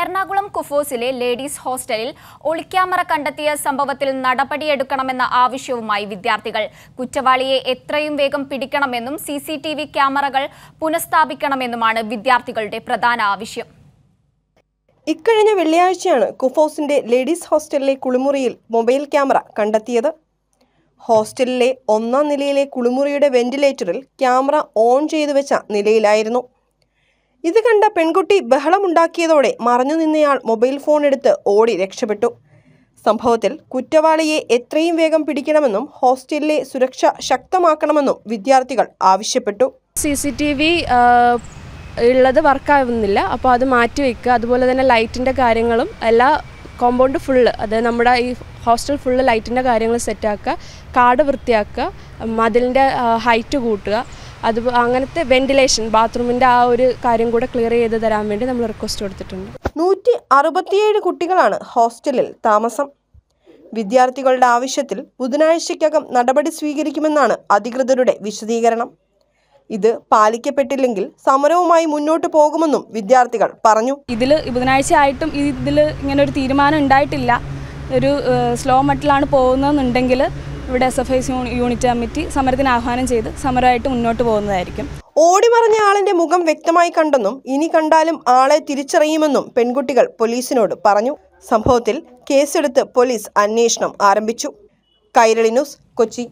Ernakulam കുഫോസിലെ ladies ഹോസ്റ്റലിൽ ഒളിക്യാമറ കണ്ടെത്തിയ സംഭവത്തിൽ നടപടിയെടുക്കണമെന്ന ആവശ്യവുമായി വിദ്യാർത്ഥികൾ കുറ്റവാളിയെ എത്രയും വേഗം പിടിക്കണമെന്നും സി സി ടി വി ക്യാമറകൾ പുനഃസ്ഥാപിക്കണമെന്നുമാണ് വിദ്യാർത്ഥികളുടെ പ്രധാന ആവശ്യം ഇക്കഴിഞ്ഞ വെള്ളിയാഴ്ചയാണ് കുഫോസിന്റെ ലേഡീസ് ഹോസ്റ്റലിലെ കുളിമുറിയിൽ മൊബൈൽ ക്യാമറ കണ്ടെത്തിയത് ഹോസ്റ്റലിലെ ഒന്നാം നിലയിലെ കുളിമുറിയുടെ വെന്റിലേറ്ററിൽ ക്യാമറ ഓൺ ചെയ്തു വെച്ച നിലയിലായിരുന്നു ഇത് കണ്ട പെൺകുട്ടി ബഹളമുണ്ടാക്കിയതോടെ മറഞ്ഞു നിന്നയാൾ മൊബൈൽ ഫോൺ എടുത്ത് ഓടി രക്ഷപ്പെട്ടു സംഭവത്തിൽ കുറ്റവാളിയെ എത്രയും വേഗം പിടിക്കണമെന്നും ഹോസ്റ്റലിലെ സുരക്ഷ ശക്തമാക്കണമെന്നും വിദ്യാർത്ഥികൾ ആവശ്യപ്പെട്ടു സി സി ടി വി ഉള്ളത് വർക്കാവുന്നില്ല അപ്പോൾ അത് മാറ്റി വയ്ക്കുക അതുപോലെ തന്നെ ലൈറ്റിൻ്റെ കാര്യങ്ങളും എല്ലാ കോമ്പൗണ്ട് ഫുള്ള് അത് നമ്മുടെ ഈ ഹോസ്റ്റൽ ഫുള്ള് ലൈറ്റിൻ്റെ കാര്യങ്ങൾ സെറ്റാക്കുക കാട് വൃത്തിയാക്കുക മതിലിൻ്റെ ഹൈറ്റ് കൂട്ടുക അത് അങ്ങനത്തെ വെന്റിലേഷൻ ബാത്റൂമിന്റെ ആ ഒരു കാര്യം കൂടെ ക്ലിയർ ചെയ്ത് തരാൻ വേണ്ടി നമ്മൾ റിക്വസ്റ്റ് കൊടുത്തിട്ടുണ്ട് നൂറ്റി അറുപത്തിയേഴ് കുട്ടികളാണ് ഹോസ്റ്റലിൽ താമസം വിദ്യാർത്ഥികളുടെ ആവശ്യത്തിൽ ബുധനാഴ്ചയ്ക്കകം നടപടി സ്വീകരിക്കുമെന്നാണ് അധികൃതരുടെ വിശദീകരണം ഇത് പാലിക്കപ്പെട്ടില്ലെങ്കിൽ സമരവുമായി മുന്നോട്ട് പോകുമെന്നും വിദ്യാർത്ഥികൾ പറഞ്ഞു ഇതിൽ ബുധനാഴ്ച ആയിട്ടും ഇതിൽ ഇങ്ങനെ ഒരു തീരുമാനം ഉണ്ടായിട്ടില്ല ഒരു സ്ലോ മട്ടിലാണ് പോകുന്നതെന്നുണ്ടെങ്കിൽ ഇവിടെ S F I unit committee സമരത്തിന് ആഹ്വാനം ചെയ്ത് സമരമായിട്ട് മുന്നോട്ട് പോകുന്നതായിരിക്കും ഓടിമറഞ്ഞ ആളിന്റെ മുഖം വ്യക്തമായി കണ്ടെന്നും ഇനി കണ്ടാലും ആളെ തിരിച്ചറിയുമെന്നും പെൺകുട്ടികൾ പോലീസിനോട് പറഞ്ഞു സംഭവത്തിൽ കേസെടുത്ത് പോലീസ് അന്വേഷണം ആരംഭിച്ചു കൈരളി ന്യൂസ് കൊച്ചി